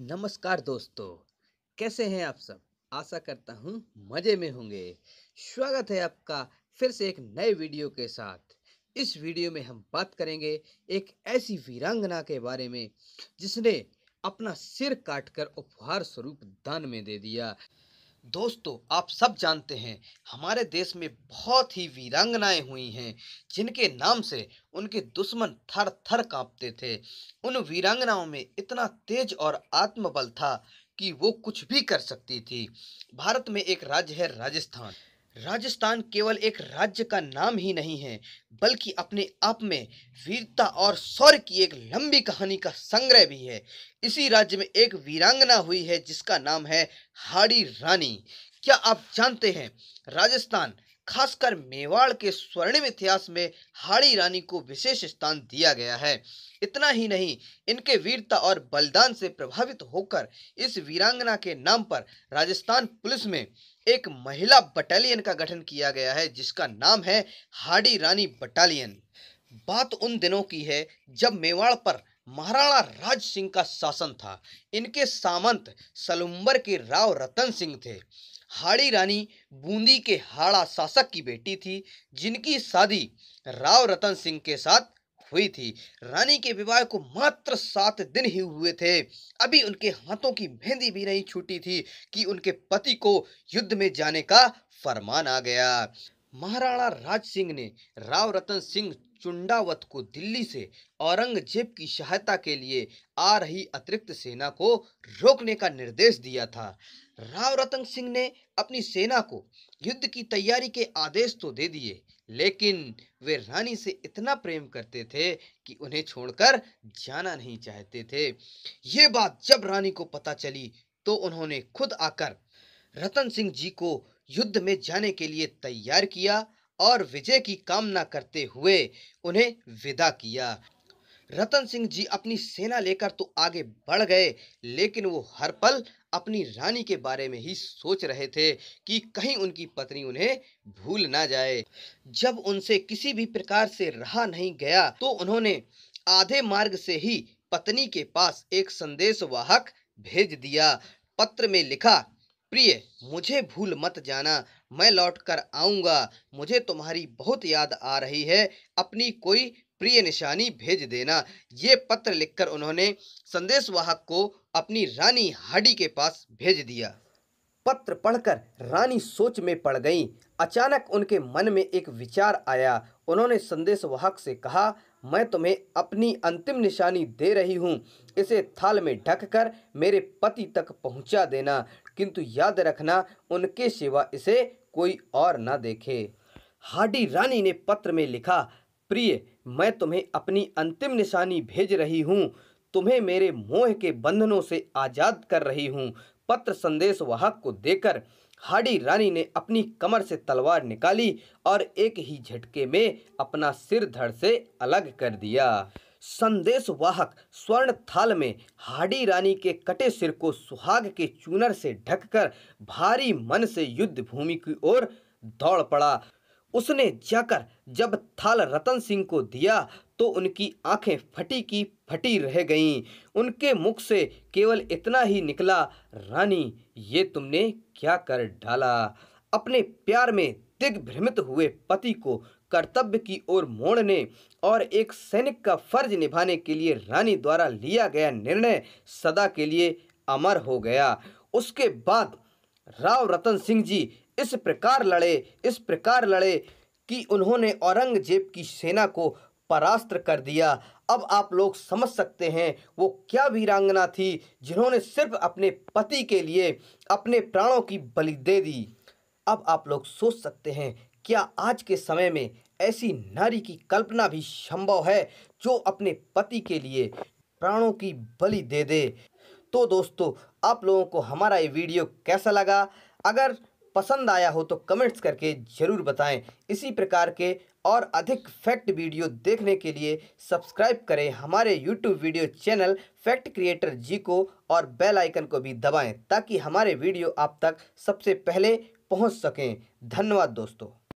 नमस्कार दोस्तों कैसे हैं आप सब आशा करता हूँ मज़े में होंगे स्वागत है आपका फिर से एक नए वीडियो के साथ इस वीडियो में हम बात करेंगे एक ऐसी वीरांगना के बारे में जिसने अपना सिर काटकर उपहार स्वरूप दान में दे दिया दोस्तों आप सब जानते हैं हमारे देश में बहुत ही वीरांगनाएं हुई हैं जिनके नाम से उनके दुश्मन थर थर कांपते थे उन वीरांगनाओं में इतना तेज और आत्मबल था कि वो कुछ भी कर सकती थी भारत में एक राज्य है राजस्थान राजस्थान केवल एक राज्य का नाम ही नहीं है बल्कि अपने आप में वीरता और शौर्य की एक लंबी कहानी का संग्रह भी है इसी राज्य में एक वीरांगना हुई है जिसका नाम है हाड़ी रानी क्या आप जानते हैं राजस्थान खासकर मेवाड़ के स्वर्णिम इतिहास में हाड़ी रानी को विशेष स्थान दिया गया है इतना ही नहीं इनके वीरता और बलिदान से प्रभावित होकर इस वीरांगना के नाम पर राजस्थान पुलिस में एक महिला बटालियन का गठन किया गया है जिसका नाम है हाड़ी रानी बटालियन बात उन दिनों की है जब मेवाड़ पर महाराणा राज सिंह का शासन था इनके सामंत सलुम्बर के राव रतन सिंह थे हाड़ी रानी बूंदी के हाड़ा शासक की बेटी थी जिनकी शादी राव रतन सिंह के साथ हुई थी रानी के विवाह को मात्र सात दिन ही हुए थे अभी उनके हाथों की मेहंदी भी नहीं छूटी थी कि उनके पति को युद्ध में जाने का फरमान आ गया महाराणा राज सिंह ने राव रतन सिंह चुंडावत को दिल्ली से औरंगजेब की सहायता के लिए आ रही अतिरिक्त सेना को रोकने का निर्देश दिया था राव रतन सिंह ने अपनी सेना को युद्ध की तैयारी के आदेश तो दे दिए लेकिन वे रानी से इतना प्रेम करते थे कि उन्हें छोड़कर जाना नहीं चाहते थे ये बात जब रानी को पता चली तो उन्होंने खुद आकर रतन सिंह जी को युद्ध में जाने के लिए तैयार किया और विजय की कामना करते हुए उन्हें विदा किया रतन सिंह जी अपनी सेना लेकर तो आगे बढ़ गए लेकिन वो हर पल अपनी रानी के बारे में ही सोच रहे थे कि कहीं उनकी पत्नी उन्हें भूल ना जाए जब उनसे किसी भी प्रकार से रहा नहीं गया तो उन्होंने आधे मार्ग से ही पत्नी के पास एक संदेश वाहक भेज दिया पत्र में लिखा प्रिय मुझे भूल मत जाना मैं लौट कर आऊँगा मुझे तुम्हारी बहुत याद आ रही है अपनी कोई प्रिय निशानी भेज देना ये पत्र लिखकर उन्होंने संदेशवाहक को अपनी रानी हाडी के पास भेज दिया पत्र पढ़कर रानी सोच में पड़ गई अचानक उनके मन में एक विचार आया उन्होंने संदेशवाहक से कहा मैं तुम्हें अपनी अंतिम निशानी दे रही हूँ इसे थाल में ढककर मेरे पति तक पहुँचा देना किंतु याद रखना उनके सिवा इसे कोई और न देखे हाडी रानी ने पत्र में लिखा प्रिय मैं तुम्हें अपनी अंतिम निशानी भेज रही हूँ तुम्हें मेरे मोह के बंधनों से आज़ाद कर रही हूँ पत्र संदेश वाहक को देकर हाडी रानी ने अपनी कमर से तलवार निकाली और एक ही झटके में अपना सिर धड़ से अलग कर दिया संदेश वाहक स्वर्ण थाल में हाडी रानी के कटे सिर को सुहाग के चूनर से ढककर भारी मन से युद्ध भूमि की ओर दौड़ पड़ा उसने जाकर जब थाल रतन सिंह को दिया तो उनकी आंखें फटी की फटी रह गईं उनके मुख से केवल इतना ही निकला रानी ये तुमने क्या कर डाला अपने प्यार में दिग्भ्रमित हुए पति को कर्तव्य की ओर मोड़ने और एक सैनिक का फर्ज निभाने के लिए रानी द्वारा लिया गया निर्णय सदा के लिए अमर हो गया उसके बाद राव रतन सिंह जी इस प्रकार लड़े इस प्रकार लड़े कि उन्होंने औरंगजेब की सेना को परास्त कर दिया अब आप लोग समझ सकते हैं वो क्या वीरांगना थी जिन्होंने सिर्फ अपने पति के लिए अपने प्राणों की बलि दे दी अब आप लोग सोच सकते हैं क्या आज के समय में ऐसी नारी की कल्पना भी संभव है जो अपने पति के लिए प्राणों की बलि दे दे तो दोस्तों आप लोगों को हमारा ये वीडियो कैसा लगा अगर पसंद आया हो तो कमेंट्स करके ज़रूर बताएं इसी प्रकार के और अधिक फैक्ट वीडियो देखने के लिए सब्सक्राइब करें हमारे YouTube video channel fact creator ji को और बेल आइकन को भी दबाएं ताकि हमारे वीडियो आप तक सबसे पहले पहुँच सकें धन्यवाद दोस्तों